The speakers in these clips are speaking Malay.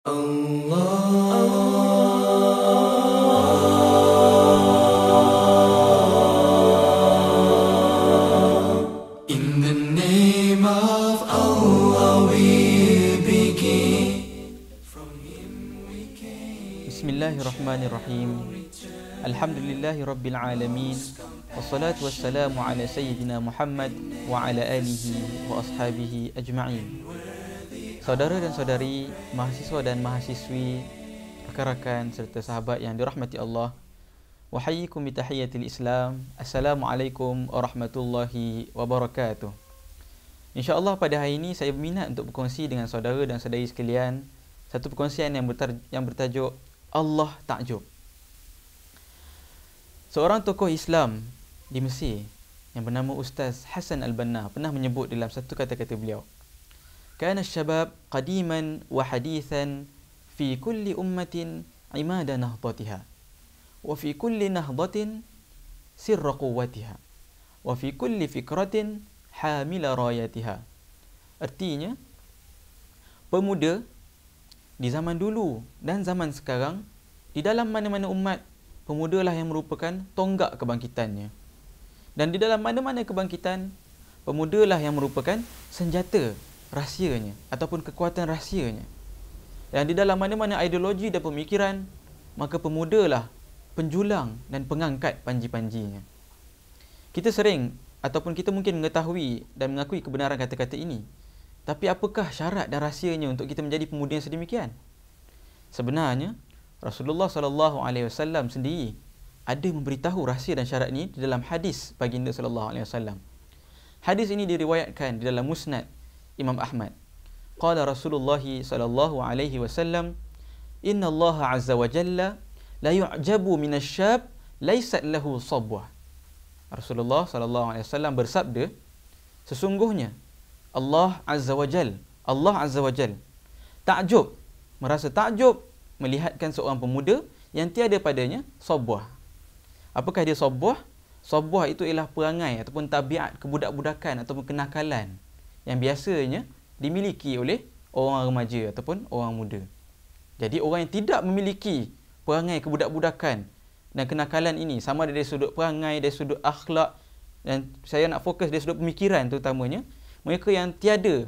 بسم الله الرحمن الرحيم الحمد لله رب العالمين والصلاة والسلام على سيدنا محمد وعلى آله وأصحابه أجمعين saudara dan saudari, mahasiswa dan mahasiswi, rakan-rakan serta sahabat yang dirahmati Allah. Wahayikum bitahiyatil Islam. Assalamualaikum warahmatullahi wabarakatuh. InsyaAllah pada hari ini saya berminat untuk berkongsi dengan saudara dan saudari sekalian satu perkongsian yang, bertar- yang bertajuk Allah Ta'jub. Seorang tokoh Islam di Mesir yang bernama Ustaz Hassan Al-Banna pernah menyebut dalam satu kata-kata beliau كان الشباب قديما وحديثا في كل أمة عماد نهضتها وفي كل نهضة سر قوتها وفي كل فكرة حامل رايتها Artinya, pemuda di zaman dulu dan zaman sekarang, di dalam mana-mana umat, pemuda lah yang merupakan tonggak kebangkitannya. Dan di dalam mana-mana kebangkitan, pemuda lah yang merupakan senjata rahsianya ataupun kekuatan rahsianya. yang di dalam mana-mana ideologi dan pemikiran, maka pemudalah penjulang dan pengangkat panji-panjinya. Kita sering ataupun kita mungkin mengetahui dan mengakui kebenaran kata-kata ini. Tapi apakah syarat dan rahsianya untuk kita menjadi pemuda yang sedemikian? Sebenarnya, Rasulullah sallallahu alaihi wasallam sendiri ada memberitahu rahsia dan syarat ini di dalam hadis baginda sallallahu alaihi wasallam. Hadis ini diriwayatkan di dalam Musnad Imam Ahmad. Qala Rasulullah sallallahu alaihi wasallam, "Inna Allah azza wa jalla la yu'jabu min asy-syab laysa lahu sabwah." Rasulullah sallallahu alaihi wasallam bersabda, "Sesungguhnya Allah azza wa jalla, Allah azza wa jalla takjub, merasa takjub melihatkan seorang pemuda yang tiada padanya sabwah." Apakah dia sabwah? Sabwah itu ialah perangai ataupun tabiat kebudak-budakan ataupun kenakalan yang biasanya dimiliki oleh orang remaja ataupun orang muda. Jadi orang yang tidak memiliki perangai kebudak-budakan dan kenakalan ini sama ada dari sudut perangai, dari sudut akhlak dan saya nak fokus dari sudut pemikiran terutamanya mereka yang tiada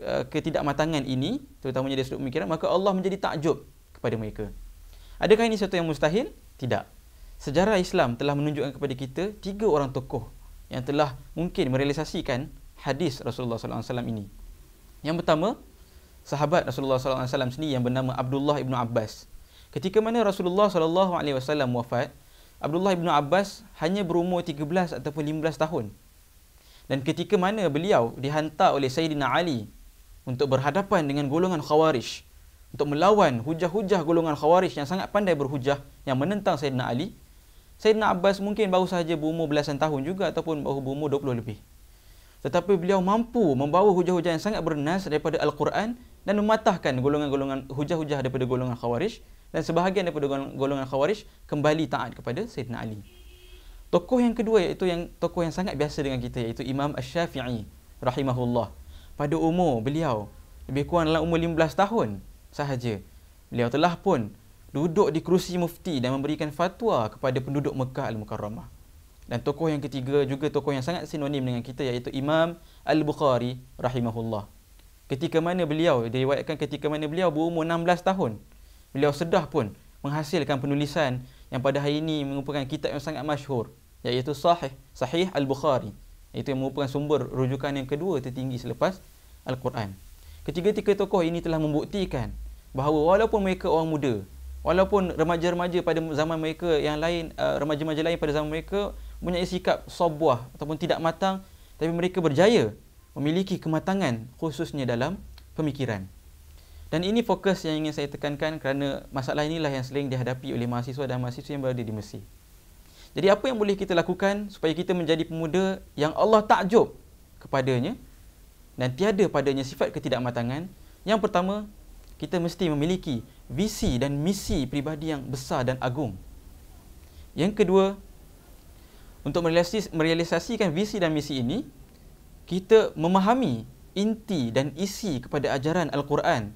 eh, ketidakmatangan ini terutamanya dari sudut pemikiran maka Allah menjadi takjub kepada mereka. Adakah ini sesuatu yang mustahil? Tidak. Sejarah Islam telah menunjukkan kepada kita tiga orang tokoh yang telah mungkin merealisasikan hadis Rasulullah SAW ini. Yang pertama, sahabat Rasulullah SAW sendiri yang bernama Abdullah ibnu Abbas. Ketika mana Rasulullah SAW wafat, Abdullah ibnu Abbas hanya berumur 13 ataupun 15 tahun. Dan ketika mana beliau dihantar oleh Sayyidina Ali untuk berhadapan dengan golongan Khawarij, untuk melawan hujah-hujah golongan Khawarij yang sangat pandai berhujah yang menentang Sayyidina Ali, Sayyidina Abbas mungkin baru sahaja berumur belasan tahun juga ataupun baru berumur 20 lebih tetapi beliau mampu membawa hujah-hujah yang sangat bernas daripada Al-Quran dan mematahkan golongan-golongan hujah-hujah daripada golongan Khawarij dan sebahagian daripada golongan Khawarij kembali taat kepada Sayyidina Ali. Tokoh yang kedua iaitu yang tokoh yang sangat biasa dengan kita iaitu Imam Ash-Shafi'i rahimahullah. Pada umur beliau lebih kurang dalam umur 15 tahun sahaja beliau telah pun duduk di kerusi mufti dan memberikan fatwa kepada penduduk Mekah Al-Mukarramah. Dan tokoh yang ketiga juga tokoh yang sangat sinonim dengan kita iaitu Imam Al-Bukhari rahimahullah. Ketika mana beliau diriwayatkan ketika mana beliau berumur 16 tahun. Beliau sedah pun menghasilkan penulisan yang pada hari ini merupakan kitab yang sangat masyhur iaitu Sahih Sahih Al-Bukhari. Itu yang merupakan sumber rujukan yang kedua tertinggi selepas Al-Quran. Ketiga-tiga tokoh ini telah membuktikan bahawa walaupun mereka orang muda, walaupun remaja-remaja pada zaman mereka yang lain, eh, remaja-remaja lain pada zaman mereka punya sikap sobuah ataupun tidak matang tapi mereka berjaya memiliki kematangan khususnya dalam pemikiran. Dan ini fokus yang ingin saya tekankan kerana masalah inilah yang sering dihadapi oleh mahasiswa dan mahasiswa yang berada di Mesir. Jadi apa yang boleh kita lakukan supaya kita menjadi pemuda yang Allah takjub kepadanya dan tiada padanya sifat ketidakmatangan? Yang pertama, kita mesti memiliki visi dan misi peribadi yang besar dan agung. Yang kedua, untuk merealisasikan visi dan misi ini, kita memahami inti dan isi kepada ajaran Al-Quran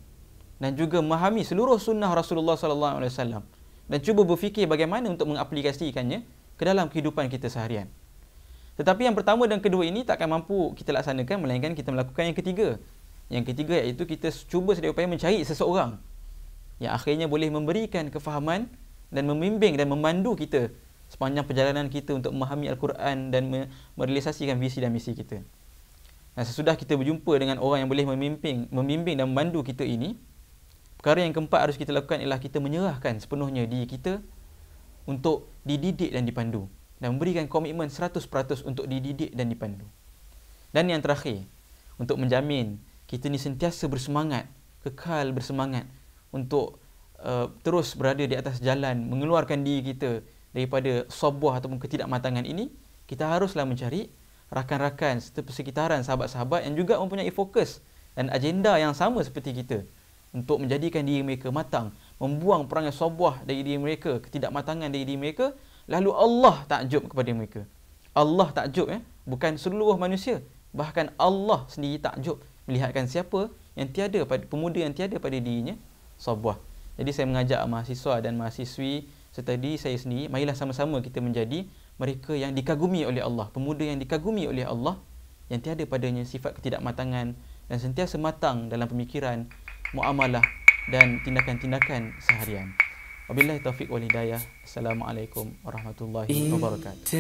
dan juga memahami seluruh sunnah Rasulullah sallallahu alaihi wasallam dan cuba berfikir bagaimana untuk mengaplikasikannya ke dalam kehidupan kita seharian. Tetapi yang pertama dan kedua ini tak akan mampu kita laksanakan melainkan kita melakukan yang ketiga. Yang ketiga iaitu kita cuba sedaya upaya mencari seseorang yang akhirnya boleh memberikan kefahaman dan membimbing dan memandu kita sepanjang perjalanan kita untuk memahami Al-Quran dan merealisasikan visi dan misi kita. Dan sesudah kita berjumpa dengan orang yang boleh memimpin, membimbing dan memandu kita ini, perkara yang keempat harus kita lakukan ialah kita menyerahkan sepenuhnya diri kita untuk dididik dan dipandu dan memberikan komitmen 100% untuk dididik dan dipandu. Dan yang terakhir, untuk menjamin kita ni sentiasa bersemangat, kekal bersemangat untuk uh, terus berada di atas jalan, mengeluarkan diri kita daripada sabuah ataupun ketidakmatangan ini, kita haruslah mencari rakan-rakan serta persekitaran sahabat-sahabat yang juga mempunyai fokus dan agenda yang sama seperti kita untuk menjadikan diri mereka matang, membuang perangai sabuah dari diri mereka, ketidakmatangan dari diri mereka, lalu Allah takjub kepada mereka. Allah takjub, eh? bukan seluruh manusia. Bahkan Allah sendiri takjub melihatkan siapa yang tiada, pemuda yang tiada pada dirinya, sabuah. Jadi saya mengajak mahasiswa dan mahasiswi tadi saya sendiri marilah sama-sama kita menjadi mereka yang dikagumi oleh Allah pemuda yang dikagumi oleh Allah yang tiada padanya sifat ketidakmatangan dan sentiasa matang dalam pemikiran muamalah dan tindakan-tindakan seharian wabillahi taufik wal hidayah assalamualaikum warahmatullahi wabarakatuh